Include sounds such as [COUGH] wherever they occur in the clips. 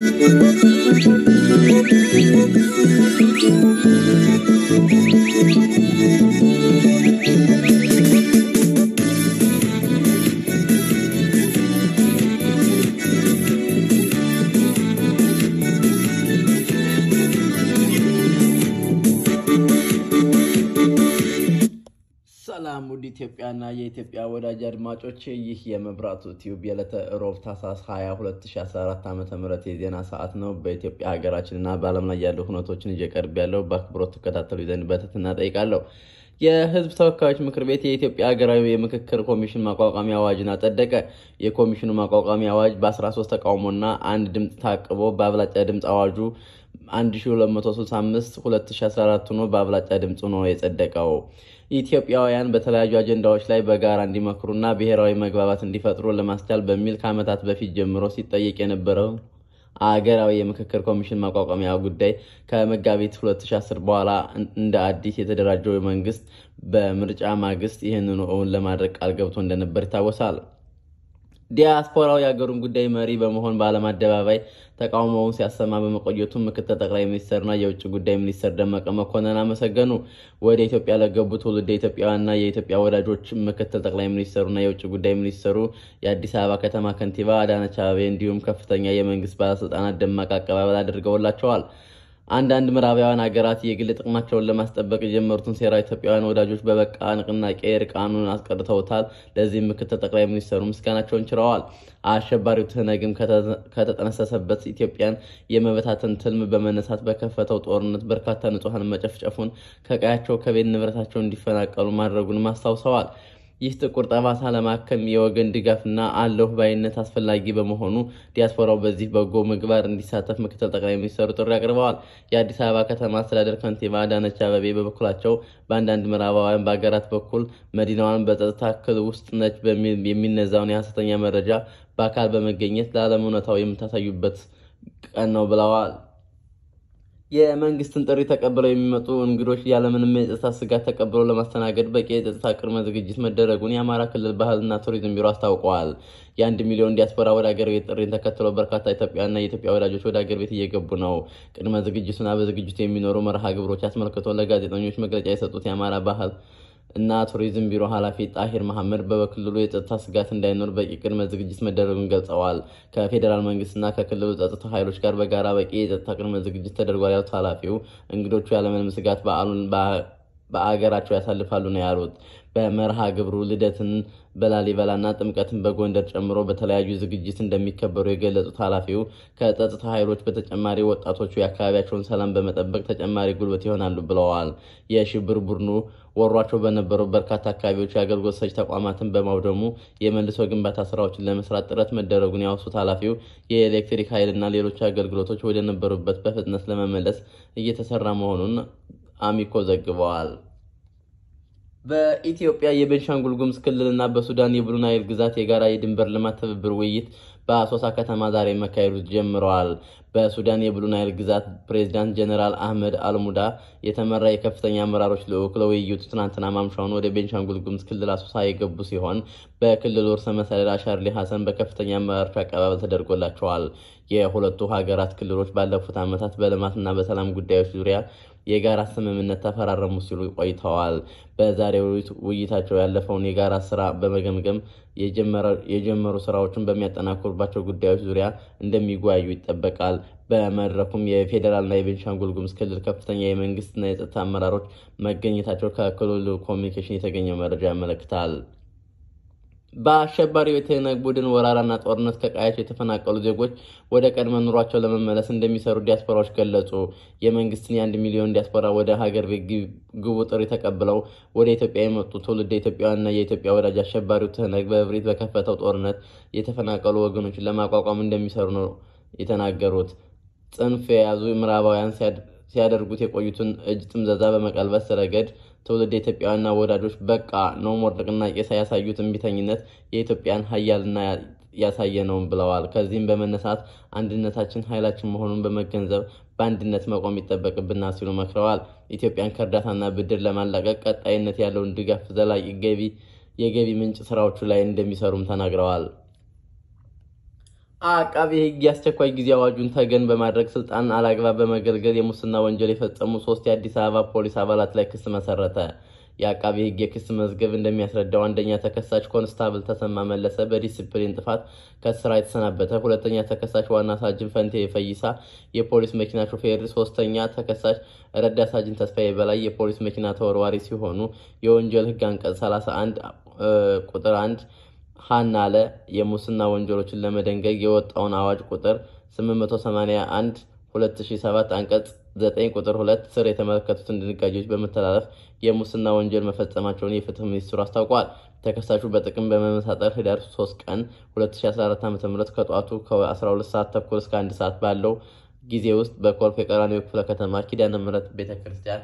Thank [LAUGHS] you. አድማጮች ይህ የመብራቱ ቲዩብ የዕለተ ሮብ ታህሳስ 22 ዓ ም የዜና ሰዓት ነው። በኢትዮጵያ ሀገራችንና በዓለም ላይ ያሉ ሁነቶችን እየቀርብ ያለው በአክብሮት ትከታተሉ ዘንድ በትህትና ጠይቃለሁ። የህዝብ ተወካዮች ምክር ቤት የኢትዮጵያ ሀገራዊ የምክክር ኮሚሽን ማቋቋሚ አዋጅን አጸደቀ። የኮሚሽኑ ማቋቋሚ አዋጅ በ13 ተቃውሞና አንድ ድምፅ ታቅቦ በአብላጫ ድምፅ አዋጁ 1265 2014 ሆኖ በአብላጫ ድምፅ ሆኖ የጸደቀው ኢትዮጵያውያን በተለያዩ አጀንዳዎች ላይ በጋራ እንዲመክሩና ብሔራዊ መግባባት እንዲፈጥሩ ለማስቻል በሚል ከዓመታት በፊት ጀምሮ ሲጠየቅ የነበረው አገራዊ የምክክር ኮሚሽን ማቋቋሚያ ጉዳይ ከመጋቢት 2010 በኋላ እንደ አዲስ የተደራጀው መንግስት በምርጫ ማግስት ይህንን እውን ለማድረግ ቃል ገብቶ እንደነበር ይታወሳል። ዲያስፖራው የሀገሩን ጉዳይ መሪ በመሆን በዓለም አደባባይ ተቃውሞውን ሲያሰማ በመቆየቱ ምክትል ጠቅላይ ሚኒስትርና የውጭ ጉዳይ ሚኒስትር ደመቀ መኮንን አመሰገኑ። ወደ ኢትዮጵያ ለገቡ ትውልደ ኢትዮጵያውያንና የኢትዮጵያ ወዳጆች ምክትል ጠቅላይ ሚኒስትሩና የውጭ ጉዳይ ሚኒስትሩ፣ የአዲስ አበባ ከተማ ከንቲባ አዳነች አቤቤ እንዲሁም ከፍተኛ የመንግስት ባለስልጣናት ደማቅ አቀባበል አድርገውላቸዋል። አንዳንድ ምዕራባውያን ሀገራት የግል ጥቅማቸውን ለማስጠበቅ የጀመሩትን ሴራ ኢትዮጵያውያን ወዳጆች በበቃ ንቅናቄ እርቃኑን አስቀርተውታል። ለዚህም ምክትል ጠቅላይ ሚኒስትሩ ምስጋናቸውን ችረዋል። አሸባሪው ትህነግም ከተጠነሰሰበት ኢትዮጵያን የመበታተን ትልም በመነሳት በከፈተው ጦርነት በርካታ ንጹሐን መጨፍጨፉን፣ ከቀያቸው ከቤት ንብረታቸው እንዲፈናቀሉ ማድረጉንም አስታውሰዋል። ይህ ጥቁር ጠባሳ ለማከም የወገን ድጋፍና አለሁ ባይነት አስፈላጊ በመሆኑ ዲያስፖራው በዚህ በጎ ምግባር እንዲሳተፍ ምክትል ጠቅላይ ሚኒስትሩ ጥሪ አቅርበዋል። የአዲስ አበባ ከተማ አስተዳደር ከንቲባ አዳነች አበቤ በበኩላቸው በአንዳንድ ምዕራባውያን በሀገራት በኩል መዲናዋን በጸጥታ እክል ውስጥ ነች በሚል የሚነዛውን የሐሰተኛ መረጃ በአካል በመገኘት ለዓለም እውነታው የምታሳዩበት ቀን ነው ብለዋል። የመንግስትን ጥሪ ተቀብለው የሚመጡ እንግዶች ያለምንም የጸጥታ ስጋት ተቀብለው ለማስተናገድ በቂ የጸጥታ ቅድመ ዝግጅት መደረጉን የአማራ ክልል ባህልና ቱሪዝም ቢሮ አስታውቀዋል። የአንድ ሚሊዮን ዲያስፖራ ወደ አገር ቤት ጥሪን ተከትሎ በርካታ ኢትዮጵያና የኢትዮጵያ ወዳጆች ወደ አገር ቤት እየገቡ ነው። ቅድመ ዝግጅቱና በዝግጅቱ የሚኖሩ መርሃ ግብሮች አስመልክቶ ለጋዜጠኞች መግለጫ የሰጡት የአማራ ባህል እና ቱሪዝም ቢሮ ኃላፊ ጣሂር መሐመድ በክልሉ የጸጥታ ስጋት እንዳይኖር በቂ ቅድመ ዝግጅት መደረጉን ገልጸዋል። ከፌዴራል መንግስትና ከክልሉ ጸጥታ ኃይሎች ጋር በጋራ በቂ የጸጥታ ቅድመ ዝግጅት ተደርጓል ያሉት ኃላፊው እንግዶቹ ያለምንም ስጋት በዓሉን በአገራቸው ያሳልፋሉ ነው ያሉት። በመርሃ ግብሩ ልደትን በላሊበላና ጥምቀትን በጎንደር ጨምሮ በተለያዩ ዝግጅት እንደሚከበሩ የገለጹት ኃላፊው ከጸጥታ ኃይሎች በተጨማሪ ወጣቶቹ የአካባቢያቸውን ሰላም በመጠበቅ ተጨማሪ ጉልበት ይሆናሉ ብለዋል። የሽብር ቡድኑ ወሯቸው በነበሩ በርካታ አካባቢዎች የአገልግሎት ሰጪ ተቋማትን በማውደሙ የመልሶ ግንባታ ስራዎችን ለመስራት ጥረት መደረጉን ያወሱት ኃላፊው የኤሌክትሪክ ኃይልና ሌሎች አገልግሎቶች ወደነበሩበት በፍጥነት ለመመለስ እየተሰራ መሆኑን አሚኮ ዘግበዋል። በኢትዮጵያ የቤንሻንጉል ጉሙዝ ክልልና በሱዳን የብሉ ናይል ግዛት የጋራ የድንበር ልማት ትብብር ውይይት በአሶሳ ከተማ ዛሬ መካሄዱ ጀምረዋል። በሱዳን የብሉ ናይል ግዛት ፕሬዚዳንት ጀኔራል አህመድ አልሙዳ የተመራ የከፍተኛ አመራሮች ልዑክ ለውይይቱ ትናንትና ማምሻውን ወደ ቤንሻንጉል ጉሙዝ ክልል አሶሳ የገቡ ሲሆን በክልሉ ርዕሰ መስተዳድር አሻርሊ ሀሰን በከፍተኛ አመራሮች አቀባበል ተደርጎላቸዋል። የሁለቱ ሀገራት ክልሎች ባለፉት ዓመታት በልማትና በሰላም ጉዳዮች ዙሪያ የጋራ ስምምነት ተፈራረሙ ሲሉ ቆይተዋል። በዛሬው ውይይታቸው ያለፈውን የጋራ ስራ በመገምገም የጀመሩ ስራዎችን በሚያጠናክሩባቸው ጉዳዮች ዙሪያ እንደሚወያዩ ይጠበቃል። በመድረኩም የፌዴራልና የቤንሻንጉል ጉምዝ ክልል ከፍተኛ የመንግስትና የጸጥታ አመራሮች መገኘታቸው ከክልሉ ኮሚኒኬሽን የተገኘው መረጃ ያመለክታል። በአሸባሪ የተነግ ቡድን ወራራና ጦርነት ከቀያቸው የተፈናቀሉ ዜጎች ወደ ቀድመ ኑሯቸው ለመመለስ እንደሚሰሩ ዲያስፖራዎች ገለጹ። የመንግስትን የአንድ ሚሊዮን ዲያስፖራ ወደ ሀገር ቤት ግቡ ጥሪ ተቀብለው ወደ ኢትዮጵያ የመጡ ትውልድ ኢትዮጵያውያንና የኢትዮጵያ ወዳጅ አሸባሪው ትህነግ በእብሪት በከፈተው ጦርነት የተፈናቀሉ ወገኖችን ለማቋቋም እንደሚሰሩ ነው የተናገሩት። ጽንፍ የያዙ ምዕራባውያን ሲያደርጉት የቆዩትን እጅ ጥምዘዛ በመቀልበስ ረገድ ትውልድ ኢትዮጵያውያንና ወዳጆች በቃ ኖ ሞር ንቅናቄ ሳያሳዩ ትንቢተኝነት የኢትዮጵያን ሀያልና ያሳየ ነው ብለዋል። ከዚህም በመነሳት አንድነታችን ኃይላችን መሆኑን በመገንዘብ በአንድነት መቆም ይጠበቅብናል ሲሉ መክረዋል። ኢትዮጵያን ከእርዳታና ብድር ለማላቀቅ ቀጣይነት ያለውን ድጋፍ ዘላቂ ገቢ የገቢ ምንጭ ስራዎቹ ላይ እንደሚሰሩም ተናግረዋል። አቃቤ ሕግ የአስቸኳይ ጊዜ አዋጁን ተገን በማድረግ ስልጣን አላግባብ በመገልገል የሙስና ወንጀል የፈጸሙ ሶስት የአዲስ አበባ ፖሊስ አባላት ላይ ክስ መሰረተ። የአቃቤ ሕግ የክስ መዝገብ እንደሚያስረዳው አንደኛ ተከሳሽ ኮንስታብል ተሰማ መለሰ በዲስፕሊን ጥፋት ከስራ የተሰናበተ፣ ሁለተኛ ተከሳሽ ዋና ሳጅን ፈንቴ ፈይሳ የፖሊስ መኪና ሾፌር፣ ሶስተኛ ተከሳሽ ረዳ ሳጅን ተስፋዬ በላይ የፖሊስ መኪና ተወርዋሪ ሲሆኑ የወንጀል ሕግ አንቀጽ 31 ቁጥር 1 አለ የሙስና ወንጀሎችን ለመደንገግ የወጣውን አዋጅ ቁጥር 881 2007 አንቀጽ 9 ቁጥር 2 ስር የተመለከቱትን ድንጋጌዎች በመተላለፍ የሙስና ወንጀል መፈጸማቸውን የፍትህ ሚኒስትሩ አስታውቋል። ተከሳሹ በጥቅም በመመሳጠር ህዳር 3 ቀን 2014 ዓ ም ከጠዋቱ ከ12 ሰዓት ተኩል እስከ 1 ሰዓት ባለው ጊዜ ውስጥ በኮልፌ ቀራኒዮ ክፍለ ከተማ ኪዳነ ምሕረት ቤተ ክርስቲያን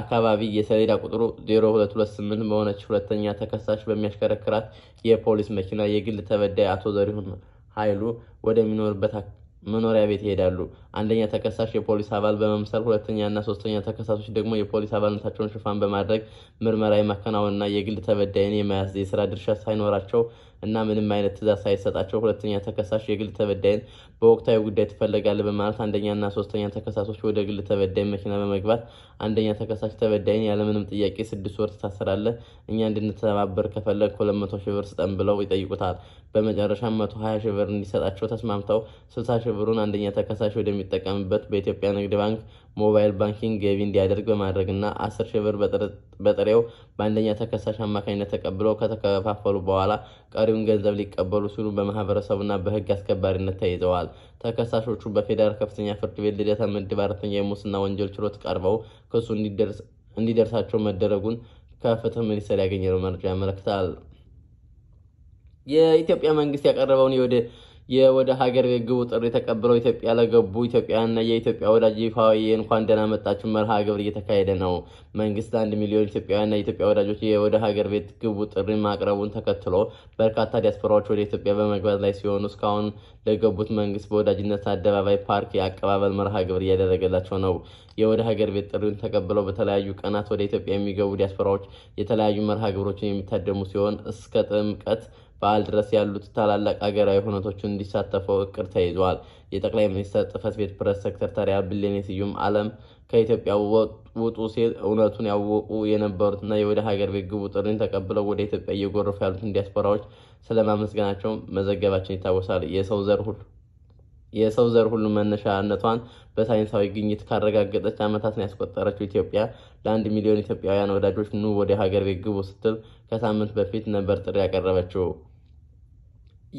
አካባቢ የሰሌዳ ቁጥሩ 0228 በሆነች ሁለተኛ ተከሳሽ በሚያሽከረክራት የፖሊስ መኪና የግል ተበዳይ አቶ ዘሪሁን ኃይሉ ወደሚኖርበት መኖሪያ ቤት ይሄዳሉ። አንደኛ ተከሳሽ የፖሊስ አባል በመምሰል ሁለተኛ እና ሶስተኛ ተከሳሾች ደግሞ የፖሊስ አባልነታቸውን ሽፋን በማድረግ ምርመራ የማከናወንና የግል ተበዳይን የመያዝ የስራ ድርሻ ሳይኖራቸው እና ምንም አይነት ትእዛዝ ሳይሰጣቸው ሁለተኛ ተከሳሽ የግል ተበዳይን በወቅታዊ ጉዳይ ትፈለጋለህ በማለት አንደኛና ሶስተኛ ተከሳሾች ወደ ግል ተበዳይ መኪና በመግባት አንደኛ ተከሳሽ ተበዳይን ያለምንም ጥያቄ ስድስት ወር ትታሰራለህ፣ እኛ እንድንተባበር ከፈለግ ሁለት መቶ ሺህ ብር ስጠን ብለው ይጠይቁታል። በመጨረሻ መቶ ሀያ ሺህ ብር እንዲሰጣቸው ተስማምተው ስልሳ ሺህ ብሩን አንደኛ ተከሳሽ ወደሚጠቀምበት በኢትዮጵያ ንግድ ባንክ ሞባይል ባንኪንግ ገቢ እንዲያደርግ በማድረግና አስር ሺህ ብር በጥርጥ በጥሬው በአንደኛ ተከሳሽ አማካኝነት ተቀብለው ከተከፋፈሉ በኋላ ቀሪውን ገንዘብ ሊቀበሉ ሲሉ በማህበረሰቡና በህግ አስከባሪነት ተይዘዋል። ተከሳሾቹ በፌዴራል ከፍተኛ ፍርድ ቤት ልደታ ምድብ አራተኛ የሙስና ወንጀል ችሎት ቀርበው ክሱ እንዲደርሳቸው መደረጉን ከፍትህ ሚኒስቴር ያገኘነው መረጃ ያመለክታል። የኢትዮጵያ መንግስት ያቀረበውን የወደ የወደ ሀገር ግቡ ጥሪ ተቀብለው ኢትዮጵያ ለገቡ ኢትዮጵያና የኢትዮጵያ ወዳጅ ይፋዊ እንኳን ደህና መጣችሁ መርሃ ግብር እየተካሄደ ነው። መንግስት ለአንድ ሚሊዮን ኢትዮጵያውያንና የኢትዮጵያ ወዳጆች የወደ ሀገር ቤት ግቡ ጥሪ ማቅረቡን ተከትሎ በርካታ ዲያስፖራዎች ወደ ኢትዮጵያ በመግባት ላይ ሲሆኑ እስካሁን ለገቡት መንግስት በወዳጅነት አደባባይ ፓርክ የአቀባበል መርሃ ግብር እያደረገላቸው ነው። የወደ ሀገር ቤት ጥሪውን ተቀብለው በተለያዩ ቀናት ወደ ኢትዮጵያ የሚገቡ ዲያስፖራዎች የተለያዩ መርሃ ግብሮችን የሚታደሙ ሲሆን እስከ ጥምቀት በዓል ድረስ ያሉት ታላላቅ አገራዊ ሁነቶቹ እንዲሳተፉ እቅድ ተይዟል። የጠቅላይ ሚኒስትር ጽህፈት ቤት ፕሬስ ሴክሬታሪያ ብሌኔ ስዩም አለም ከኢትዮጵያ ውጡ ሲል እውነቱን ያወቁ የነበሩትና የወደ ሀገር ቤት ግቡ ጥሪን ተቀብለው ወደ ኢትዮጵያ እየጎረፉ ያሉትን ዲያስፖራዎች ስለማመስገናቸው መዘገባችን ይታወሳል። የሰው ዘር ሁሉ የሰው ዘር ሁሉ መነሻነቷን በሳይንሳዊ ግኝት ካረጋገጠች ዓመታትን ያስቆጠረችው ኢትዮጵያ ለአንድ ሚሊዮን ኢትዮጵያውያን ወዳጆች ኑ ወደ ሀገር ቤት ግቡ ስትል ከሳምንት በፊት ነበር ጥሪ ያቀረበችው።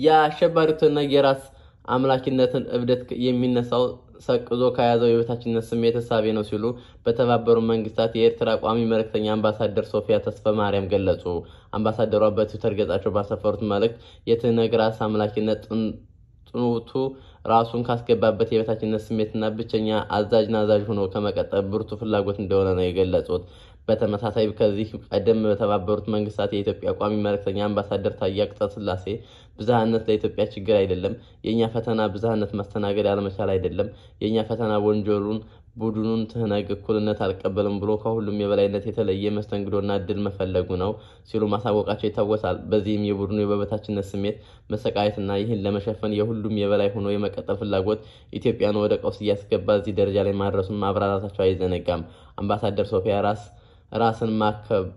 የአሸባሪነትና የራስ አምላኪነትን እብደት የሚነሳው ሰቅዞ ከያዘው የበታችነት ስሜት እሳቤ ነው ሲሉ በተባበሩ መንግስታት የኤርትራ ቋሚ መልእክተኛ አምባሳደር ሶፊያ ተስፈ ማርያም ገለጹ። አምባሳደሯ በትዊተር ገጻቸው ባሰፈሩት መልእክት የትህነግ ራስ አምላኪነት ጥንቱ ራሱን ካስገባበት የበታችነት ስሜትና ብቸኛ አዛዥ ናዛዥ ሆኖ ከመቀጠል ብርቱ ፍላጎት እንደሆነ ነው የገለጹት። በተመሳሳይ ከዚህ ቀደም በተባበሩት መንግስታት የኢትዮጵያ ቋሚ መልእክተኛ አምባሳደር ታዬ አጽቀሥላሴ ብዝሃነት ለኢትዮጵያ ችግር አይደለም፣ የእኛ ፈተና ብዝሃነት ማስተናገድ አለመቻል አይደለም፣ የእኛ ፈተና ወንጀሉን ቡድኑን ትህነግ እኩልነት አልቀበልም ብሎ ከሁሉም የበላይነት የተለየ መስተንግዶና እድል መፈለጉ ነው ሲሉ ማሳወቃቸው ይታወሳል። በዚህም የቡድኑ የበበታችነት ስሜት መሰቃየትና ይህን ለመሸፈን የሁሉም የበላይ ሆኖ የመቀጠል ፍላጎት ኢትዮጵያን ወደ ቀውስ እያስገባ እዚህ ደረጃ ላይ ማድረሱን ማብራራታቸው አይዘነጋም። አምባሳደር ሶፊያ ራስ ራስን ማከብ፣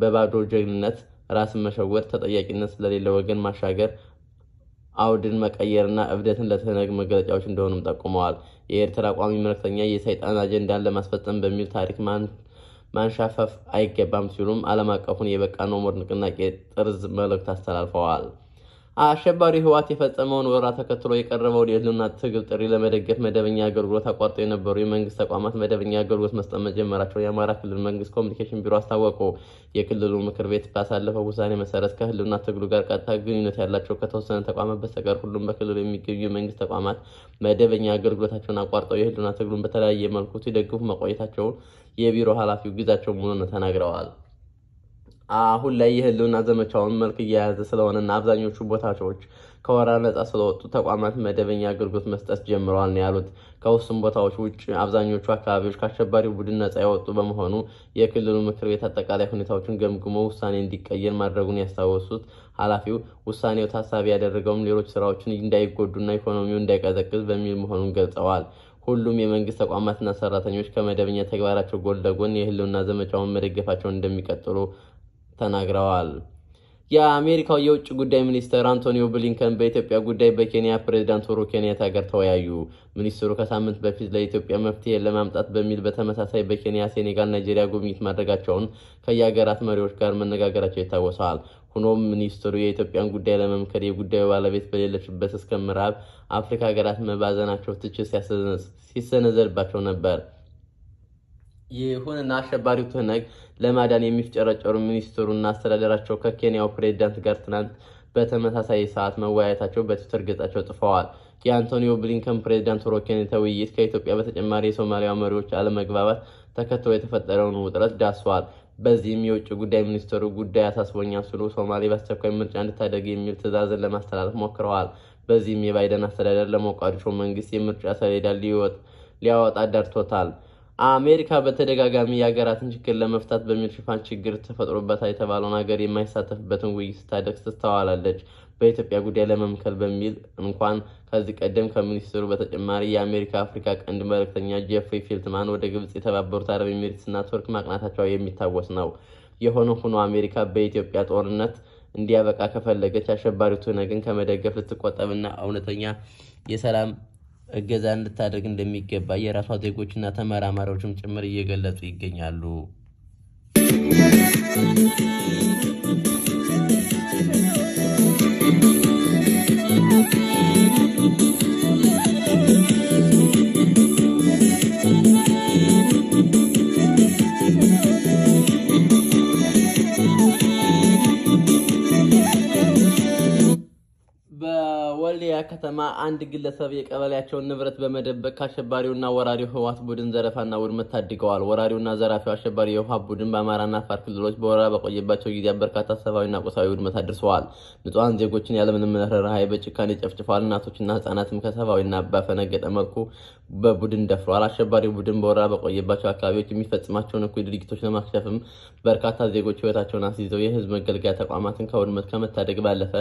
በባዶ ጀግንነት ራስን መሸወድ፣ ተጠያቂነት ስለሌለ ወገን ማሻገር አውድን መቀየርና እብደትን ለትህነግ መገለጫዎች እንደሆኑም ጠቁመዋል። የኤርትራ ቋሚ መልክተኛ የሰይጣን አጀንዳን ለማስፈጸም በሚል ታሪክ ማንሻፈፍ አይገባም ሲሉም ዓለም አቀፉን የበቃ ኖሞድ ንቅናቄ ጥርዝ መልእክት አስተላልፈዋል። አሸባሪ ህወሓት የፈጸመውን ወራ ተከትሎ የቀረበውን የህልውና ትግል ጥሪ ለመደገፍ መደበኛ አገልግሎት አቋርጦ የነበሩ የመንግስት ተቋማት መደበኛ አገልግሎት መስጠት መጀመራቸውን የአማራ ክልል መንግስት ኮሚኒኬሽን ቢሮ አስታወቁ። የክልሉ ምክር ቤት ባሳለፈው ውሳኔ መሰረት ከህልውና ትግሉ ጋር ቀጥታ ግንኙነት ያላቸው ከተወሰነ ተቋማት በስተቀር ሁሉም በክልሉ የሚገኙ የመንግስት ተቋማት መደበኛ አገልግሎታቸውን አቋርጠው የህልውና ትግሉን በተለያየ መልኩ ሲደግፉ መቆየታቸውን የቢሮ ኃላፊው ግዛቸው ሙሉነ ተናግረዋል። አሁን ላይ የህልውና ዘመቻውን መልክ እየያዘ ስለሆነና አብዛኞቹ ቦታዎች ከወረራ ነጻ ስለወጡ ተቋማት መደበኛ አገልግሎት መስጠት ጀምረዋል ነው ያሉት። ከውሱም ቦታዎች ውጭ አብዛኞቹ አካባቢዎች ከአሸባሪው ቡድን ነጻ የወጡ በመሆኑ የክልሉ ምክር ቤት አጠቃላይ ሁኔታዎችን ገምግሞ ውሳኔ እንዲቀየር ማድረጉን ያስታወሱት ኃላፊው ውሳኔው ታሳቢ ያደረገውም ሌሎች ስራዎችን እንዳይጎዱና ኢኮኖሚው እንዳይቀዘቅዝ በሚል መሆኑን ገልጸዋል። ሁሉም የመንግስት ተቋማትና ሰራተኞች ከመደበኛ ተግባራቸው ጎን ለጎን የህልውና ዘመቻውን መደገፋቸውን እንደሚቀጥሉ ተናግረዋል። የአሜሪካው የውጭ ጉዳይ ሚኒስትር አንቶኒዮ ብሊንከን በኢትዮጵያ ጉዳይ በኬንያ ፕሬዚዳንት ኡሁሩ ኬንያታ ጋር ተወያዩ። ሚኒስትሩ ከሳምንት በፊት ለኢትዮጵያ መፍትሄ ለማምጣት በሚል በተመሳሳይ በኬንያ፣ ሴኔጋል፣ ናይጄሪያ ጉብኝት ማድረጋቸውን ከየሀገራት መሪዎች ጋር መነጋገራቸው ይታወሳል። ሆኖም ሚኒስትሩ የኢትዮጵያን ጉዳይ ለመምከር የጉዳዩ ባለቤት በሌለችበት እስከ ምዕራብ አፍሪካ ሀገራት መባዘናቸው ትችት ሲሰነዘርባቸው ነበር። ይሁንና አሸባሪው ትህነግ ለማዳን የሚፍጨረጨሩ ሚኒስትሩና አስተዳደራቸው ከኬንያው ፕሬዚዳንት ጋር ትናንት በተመሳሳይ ሰዓት መወያየታቸው በትዊተር ገጻቸው ጽፈዋል። የአንቶኒዮ ብሊንከን ፕሬዚዳንት ሮ ኬንያታ ውይይት ከኢትዮጵያ በተጨማሪ የሶማሊያ መሪዎች አለመግባባት ተከትሎ የተፈጠረውን ውጥረት ዳስሷል። በዚህም የውጭ ጉዳይ ሚኒስትሩ ጉዳይ አሳስቦኛል ስሉ ሶማሌ በአስቸኳይ ምርጫ እንድታደግ የሚል ትዕዛዝን ለማስተላለፍ ሞክረዋል። በዚህም የባይደን አስተዳደር ለሞቃዲሾ መንግስት የምርጫ ሰሌዳ ሊያወጣ ዳርቶታል። አሜሪካ በተደጋጋሚ የሀገራትን ችግር ለመፍታት በሚል ሽፋን ችግር ተፈጥሮበታ የተባለውን ሀገር የማይሳተፍበትን ውይይት ስታደርግ ትስተዋላለች። በኢትዮጵያ ጉዳይ ለመምከል በሚል እንኳን ከዚህ ቀደም ከሚኒስትሩ በተጨማሪ የአሜሪካ አፍሪካ ቀንድ መልእክተኛ ጄፍሪ ፊልትማን ወደ ግብጽ፣ የተባበሩት አረብ ኤሚሬትስና ቱርክ ማቅናታቸው የሚታወስ ነው። የሆነ ሆኖ አሜሪካ በኢትዮጵያ ጦርነት እንዲያበቃ ከፈለገች አሸባሪቱን ግን ከመደገፍ ልትቆጠብና እውነተኛ የሰላም እገዛ እንድታደርግ እንደሚገባ የራሷ ዜጎችና ተመራማሪዎችም ጭምር እየገለጹ ይገኛሉ። ከተማ አንድ ግለሰብ የቀበሌያቸውን ንብረት በመደበቅ ከአሸባሪውና ወራሪው ህወሓት ቡድን ዘረፋና ውድመት ታድገዋል። ወራሪውና ዘራፊው አሸባሪ የውሃ ቡድን በአማራና አፋር ክልሎች በወረራ በቆየባቸው ጊዜያት በርካታ ሰብአዊና ቁሳዊ ውድመት አድርሰዋል። ንጹሐን ዜጎችን ያለምንም ርህራሄ በጭካኔ ጨፍጭፈዋል። እናቶችና ህጻናትም ከሰብአዊና ባፈነገጠ መልኩ በቡድን ደፍረዋል። አሸባሪው ቡድን በወረራ በቆየባቸው አካባቢዎች የሚፈጽማቸውን እኩይ ድርጊቶች ለማክሸፍም በርካታ ዜጎች ህይወታቸውን አስይዘው የህዝብ መገልገያ ተቋማትን ከውድመት ከመታደግ ባለፈ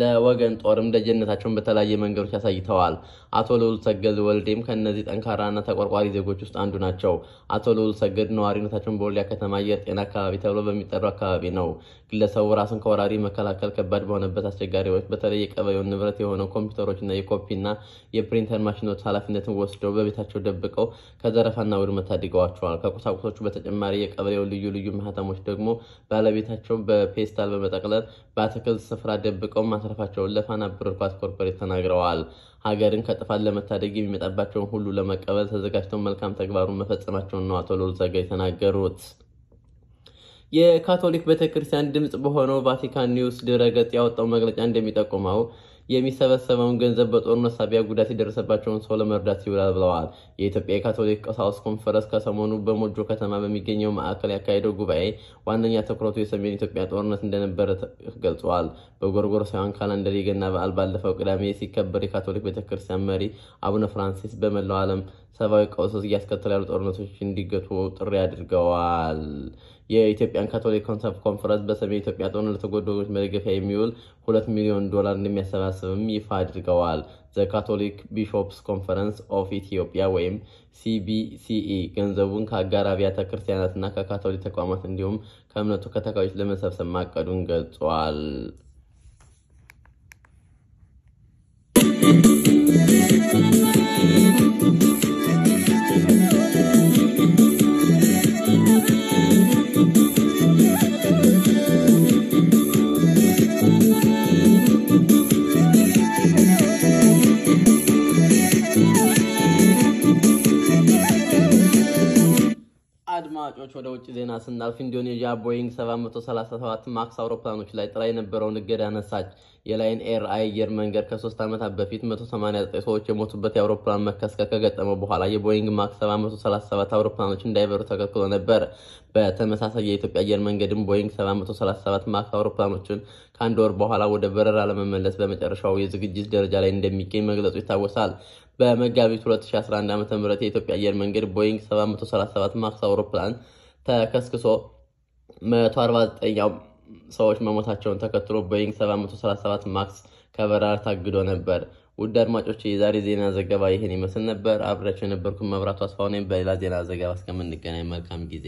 ለወገን ጦርም ደጀነታቸውን በተለያየ መንገዶች አሳይተዋል። አቶ ልዑል ሰገድ ወልዴም ከእነዚህ ጠንካራና ተቆርቋሪ ዜጎች ውስጥ አንዱ ናቸው። አቶ ልዑል ሰገድ ነዋሪነታቸውን በወልዲያ ከተማ አየር ጤና አካባቢ ተብሎ በሚጠራው አካባቢ ነው። ግለሰቡ ራስን ከወራሪ መከላከል ከባድ በሆነበት አስቸጋሪዎች በተለይ የቀበሌውን ንብረት የሆነው ኮምፒውተሮችና የኮፒና የፕሪንተር ማሽኖች ኃላፊነትን ወስደው በቤታቸው ደብቀው ከዘረፋና ውድመት ታድገዋቸዋል። ከቁሳቁሶቹ በተጨማሪ የቀበሌው ልዩ ልዩ ማህተሞች ደግሞ ባለቤታቸው በፔስታል በመጠቅለል በአትክልት ስፍራ ደብቀው ማስረፋቸውን ለፋና ብሮድካስት ኮርፖሬት ተናግረዋል። ሀገርን ከጥፋት ለመታደግ የሚመጣባቸውን ሁሉ ለመቀበል ተዘጋጅተው መልካም ተግባሩን መፈጸማቸውን ነው አቶ ሎል ዘጋ የተናገሩት። የካቶሊክ ቤተክርስቲያን ድምፅ በሆነው ቫቲካን ኒውስ ድረገጽ ያወጣው መግለጫ እንደሚጠቁመው የሚሰበሰበውን ገንዘብ በጦርነት ሳቢያ ጉዳት የደረሰባቸውን ሰው ለመርዳት ይውላል ብለዋል። የኢትዮጵያ የካቶሊክ ቀሳውስት ኮንፈረንስ ከሰሞኑ በሞጆ ከተማ በሚገኘው ማዕከል ያካሄደው ጉባኤ ዋነኛ ትኩረቱ የሰሜን ኢትዮጵያ ጦርነት እንደነበረ ገልጿል። በጎርጎሮሳውያን ካላንደር የገና በዓል ባለፈው ቅዳሜ ሲከበር የካቶሊክ ቤተክርስቲያን መሪ አቡነ ፍራንሲስ በመላው ዓለም ሰብአዊ ቀውስ እያስከተለ ያሉ ጦርነቶች እንዲገቱ ጥሪ አድርገዋል። የኢትዮጵያን ካቶሊክ ኮንፈረንስ በሰሜን ኢትዮጵያ ጦርነት ለተጎዱ ወገኖች መደገፊያ የሚውል ሁለት ሚሊዮን ዶላር እንደሚያሰባስብም ይፋ አድርገዋል። ዘ ካቶሊክ ቢሾፕስ ኮንፈረንስ ኦፍ ኢትዮጵያ ወይም ሲቢሲኢ ገንዘቡን ከአጋር አብያተ ክርስቲያናትና ከካቶሊክ ተቋማት እንዲሁም ከእምነቱ ከተካዮች ለመሰብሰብ ማቀዱን ገልጿል። Thank you. ኢንዶኔዥያ ቦይንግ 737 ማክስ አውሮፕላኖች ላይ ጥላ የነበረውን እገዳ አነሳች የላይን ኤር አየር መንገድ ከሶስት ዓመታት በፊት 189 ሰዎች የሞቱበት የአውሮፕላን መከስከስ ከገጠመው በኋላ የቦይንግ ማክስ 737 አውሮፕላኖች እንዳይበሩ ተከልክሎ ነበር። በተመሳሳይ የኢትዮጵያ አየር መንገድም ቦይንግ 737 ማክስ አውሮፕላኖችን ከአንድ ወር በኋላ ወደ በረራ ለመመለስ በመጨረሻው የዝግጅት ደረጃ ላይ እንደሚገኝ መግለጹ ይታወሳል። በመጋቢት 2011 ዓ ም የኢትዮጵያ አየር መንገድ ቦይንግ 737 ማክስ አውሮፕላን ተከስክሶ 149 ሰዎች መሞታቸውን ተከትሎ ቦይንግ 737 ማክስ ከበረራ ታግዶ ነበር። ውድ አድማጮች የዛሬ ዜና ዘገባ ይህን ይመስል ነበር። አብሬያቸው የነበርኩ መብራቱ አስፋው ነኝ። በሌላ ዜና ዘገባ እስከምንገናኝ መልካም ጊዜ